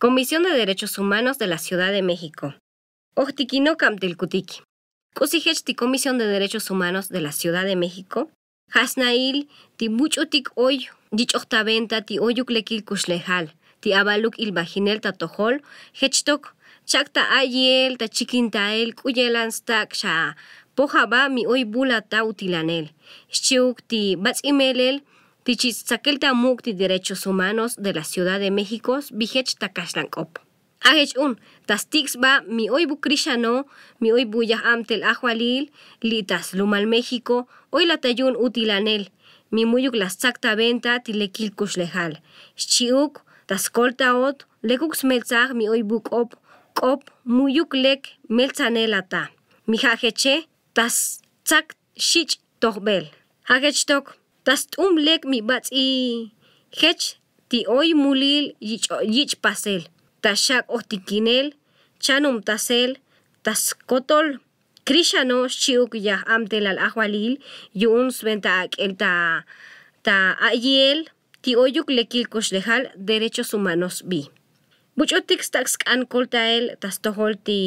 Comisión de Derechos Humanos de la Ciudad de México. kutiki, Cusijechti Comisión de Derechos Humanos de la Ciudad de México. Hasnail ti oyo oy, dichochtaventa ti oyuklekil kushlejal, ti abaluk Bajinel Tatohol hechtok, chakta ayel, tachikintael, kuyelans, sha, pojaba mi oy bula tautilanel, shiuk ti Tichitzaqueltamuk ti Derechos Humanos de la Ciudad de México, Vijech Takashtankop. Agech un, mi hoy bukrishano, mi hoy yahamtel amtel ajualil, litas lumal México, hoy la tayun utilanel, mi muyuk las tzakta venta tilequil kushlejal, tas tascoltaot, lekuk melzag mi hoy buk op, op, muyuk lek melzanelata, mi hageche, tas tzak shich tohbel. Hagechtok, um lek mi hech ti oi mulil yich pasel, ta'chak tikinel chanum tasel, taskotol, krixano chiuk ya amtel al ahualil, yun sventa el ta, ta ayel, oyuk lekil lehal derechos humanos bi. Buchotixtax taxkan koltael ti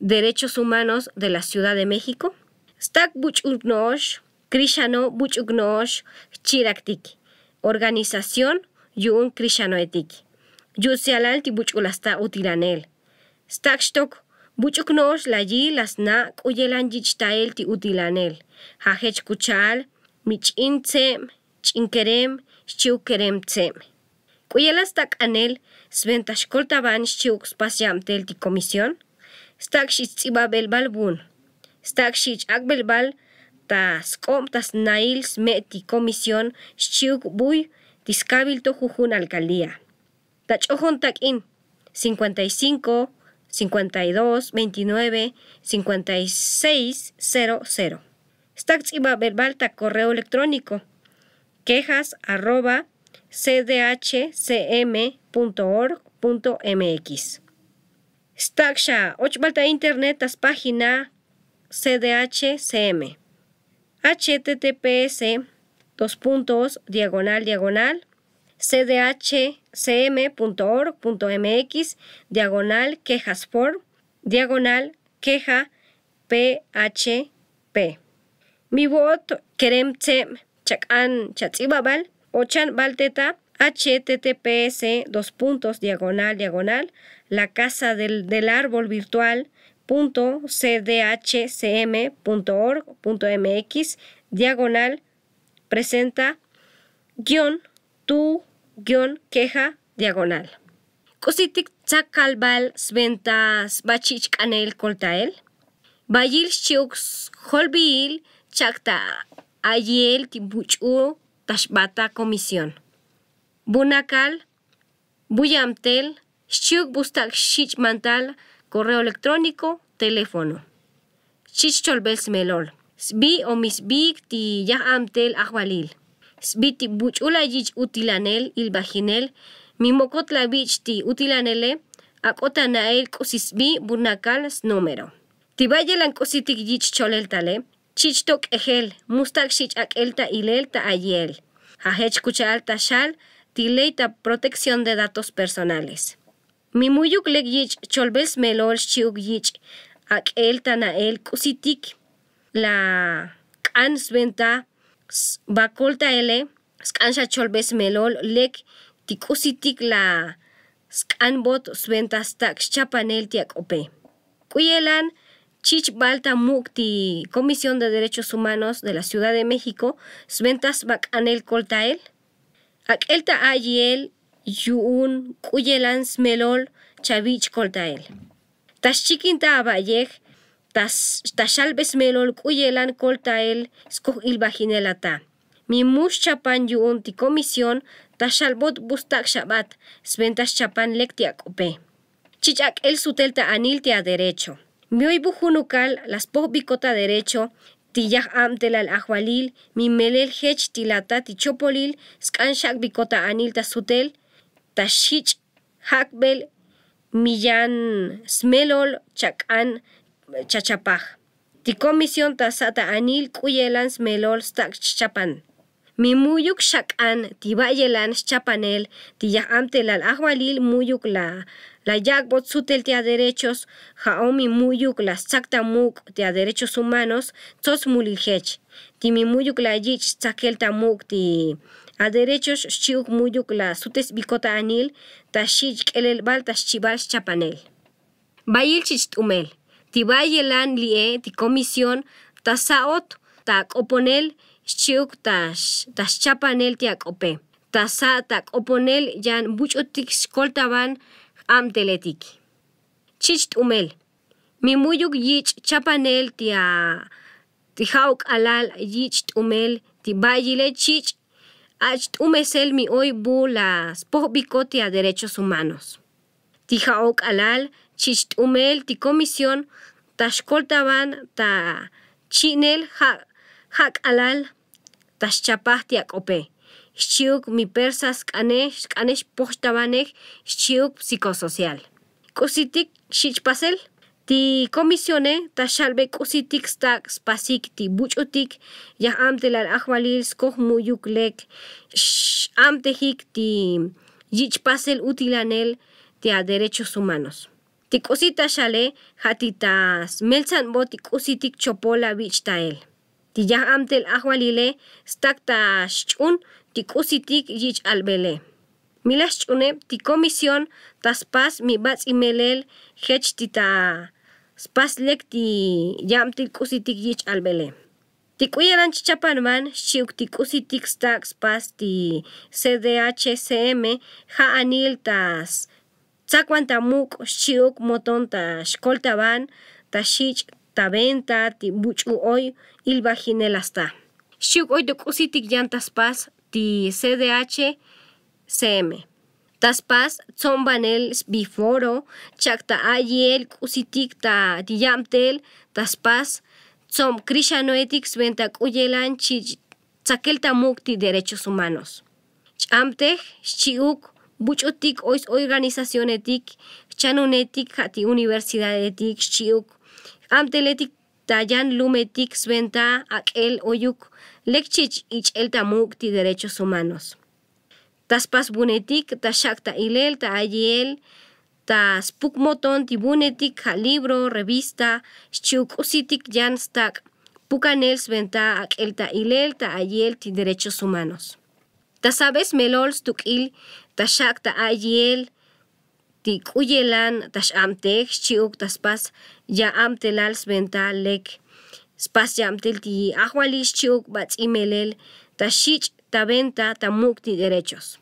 derechos humanos de la Ciudad de México. Stak buchurnosh, Krishano Buchugnosh ...chiraktik... Organización Yun Krishanoetik. ...yusialalti Buchulasta utilanel... Stakshtok Buchugnosh Layi Lasna Kuyelan Utilanel. Hajech Kuchal Michintsem Chinkerem ...chukerem Tsem. Kuyelastak Anel Sventashkoltaban ...chuk Spasyamtelti Comisión. Stakshit Sibabel Balbun. Stakshit Akbelbal tas comtas nails meti comisión chiuk buy jujun alcaldía. Tachojon in 55 52 29 56 00. Stacks iba verbalta correo electrónico quejas arroba cdhcm.org.mx. stack 8 balta internet, as página CDHCM https dos puntos diagonal diagonal cdhcm.org.mx diagonal quejas por diagonal queja php. Mi bot keremche, chakan chatzibabal ochan balteta https dos puntos diagonal diagonal la casa del árbol virtual CDHCM.org.mx diagonal presenta guión tu guión queja diagonal. Cositic chakalbal sventas bachich canel coltael. Bayil shiux holbil chakta ayel tibuchu tashbata comisión. Bunakal buyamtel shiuk bustak shich mantal correo electrónico, teléfono. Chichcholbel smelol. Sbi o big ti yahamtel ahwalil. Sbi ti buchula utilanel Mi bajinel. bich ti utilanele. akotanael kosisbi burnacal número. Tibayelan cositik yich cholel tale. Chichtok ejel. Mustak shich akelta ilelta ta ayel. Hajech kuchal tashal. Ti leita protección de datos personales. Mi yich cholbes melol xiuk yich tana tanael kusitik la kan sventa bakolta ele skansha cholbes melol lek tikusitik la skan bot sventa chapanel tiak ope. Kuyelan Chich Balta Mukti, Comisión de Derechos Humanos de la Ciudad de México, Sventas Bacanel Ak Elta Ayel, yuun kuyelan smelol chavich Koltael. Tas chiquinta abayej, tas taxalbes melol kuyelan koltael, skoh ilbahinelata. Mi mush chapan yuun ti comisión bustak shabat, sventas chapan lectiak upe. Chichak el sutelta anil te a derecho. Mi hoy las poh bicota derecho, tiyaj amtel al ajualil, mi melel hech tilata tichopolil, skanshak bikota anil ta sutel, Tashich Hakbel miyan smelol chak'an chachapaj Tikomision tasata anil k'uyelan smelol stak chapan mi muyuk Ti tiba'yelan chapanel tiyaj'am telal ahualil muyuk la la sutel a derechos jaomi muyuk la tzakta muk a derechos humanos Tos mulilhech. ti muyuk la yich tamuk ti a derechos chiuk muyuk la sutes bicota anil, el el bal chibal chapanel. Bayil Umel, tibayelan lie ti comisión tasaot tak oponel chiuk tash Chapanel tiak ope. Tasa tak oponel yan buchotik skoltaban am teletik. mi mimuyuk yich chapanel ti tihauk alal yich tumel tibayile chich umesel mi hoy bu las a derechos humanos. Tija alal, chicht umel ti comisión, ta chinel hak alal, tashchapahtiak ope. chiuk mi persas kanesh, kanesh pochtabanek chiuk psicosocial. Kusitik pasel? Ti comisione tashalbe kusitik stak spasik ti buchutik ya amte la de la Comisión de hik ti de utilanel ti a derechos humanos. Ti kusita Comisión jatitas melsan bo ti kusitik chopola bichtael. Ti ya amte la de stak ta de ti kusitik yich albele. Milas de ti comisión taspas mi bats imelel hech ta Spaz lekti jam tik usi albele. Tik uye lan chichapan tik stak spas ti CDHCM ha aniltas tas muk tamuk siuk moton ta shkolta ban ta shich ta benta ti oi il oi pas ti CDHCM. Taspas, Tzombanel, Biforo, chakta Ayel, Ta Tiyamtel, Taspas, Tzom Krishanoetix, venta Uyelan, chakel Tamukti Derechos Humanos. Chamtej, Chiuk, Buchotik, Ois Organizacionetik, Chanunetik, Hati Universidadetik, Chiuk, Amteletik, Tayan Lumetik, Sventa, el Oyuk, Lekchich, Ich El Tamukti, Derechos Humanos. Taspas bunetik, tashakta ilel, ta ayel, tas pukmoton, tibunetik, libro, revista, usitik janstak, pukanels venta, el ta ilel, ta ayel, ti derechos humanos. Tasabes melols tukil, tashak ta ayel, tik kuyelan, tash amtek, tas taspas, ya amtelals, venta, lek, spas yamtelti ti ahwalis chuk bats imelel, tashich Tabenta Tamukti, derechos.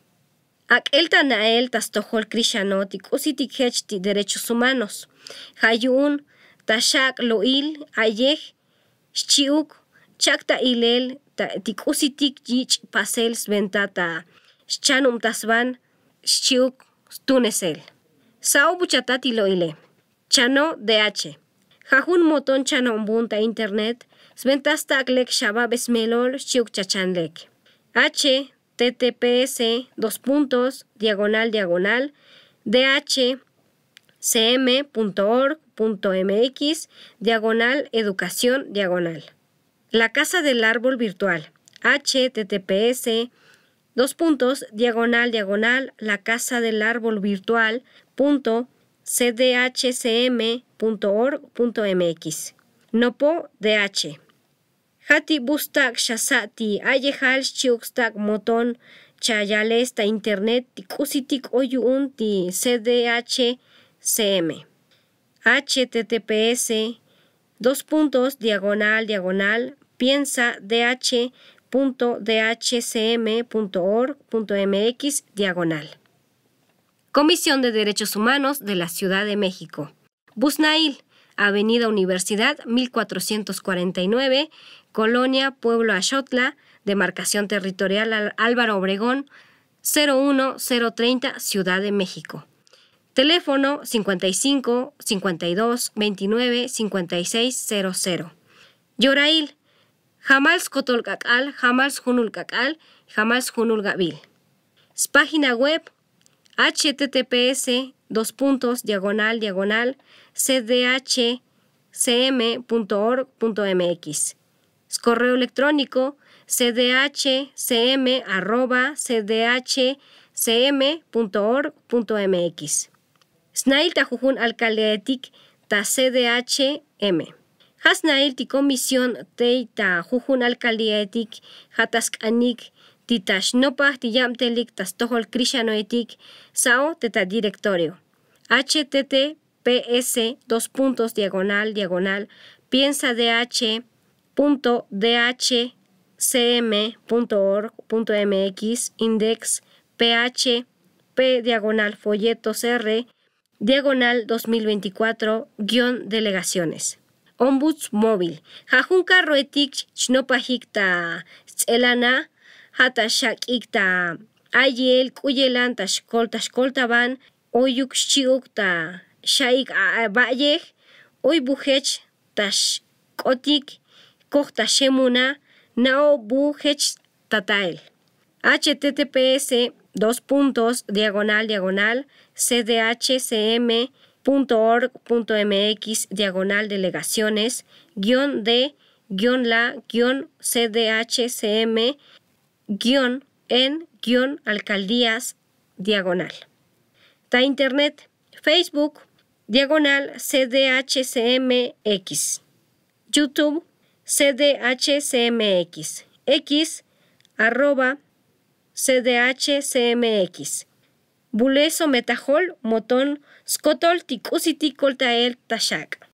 Aquel Tanael, Tastojol, Krishanotic, tikusitik Hechti, derechos humanos. Hayun, Tashak, Loil, Ayeh Shchiuk, Chakta, Ilel, tikusitik Yich, pasel sventata, Shchanum, tasvan Shchiuk, Tunesel. Sao Buchatati, Loile. Chano, DH. Jajun moton bunta internet, sventasta lek shabab melol chiuk chachanlek https dos puntos diagonal diagonal dhcm.org.mx diagonal educación diagonal. La Casa del Árbol Virtual https dos puntos diagonal diagonal la casa del árbol virtual punto cdhcm.org.mx. Nopo DH Hati bustak shasati, aye hal moton, chayalesta internet, kusitik oyuunti, cdhcm. https, dos puntos, diagonal, diagonal, piensa dh diagonal. Comisión de Derechos Humanos de la Ciudad de México. Busnail, Avenida Universidad 1449, Colonia Pueblo Ayotla, Demarcación Territorial Álvaro Obregón, 01030 Ciudad de México. Teléfono 55 52 29 5600. Yorail, Jamás Cotolcacal, jamás Junulcacal, jamás Junulgabil. Página web https dos diagonal diagonal cdhcm.org.mx correo electrónico cdhcm.org.mx. Snail jujun alcaldeetik ta cdhm. Hasnail ti comisión tei ta jujun ti jataskanik tas tohol tastohol etik sao teta directorio. https dos puntos diagonal diagonal piensa dh dhcm.org.mx index p diagonal folletos r diagonal 2024-delegaciones. Ombuds móvil. Jajunka roetik chnopajikta hatashak ikta ayel kuyelan tashkolta shkoltaban oyuk shiukta shaik bayej oy tashkotik Costa Shemuna Nao Tatael. https dos puntos diagonal diagonal cdhcm.org.mx diagonal delegaciones guión de guión la guión cdhcm guión en guión alcaldías diagonal. Ta internet Facebook diagonal cdhcmx YouTube cdhcmx, x arroba cdhcmx. Buleso metajol, motón, scotol, ticusiticoltael tashak.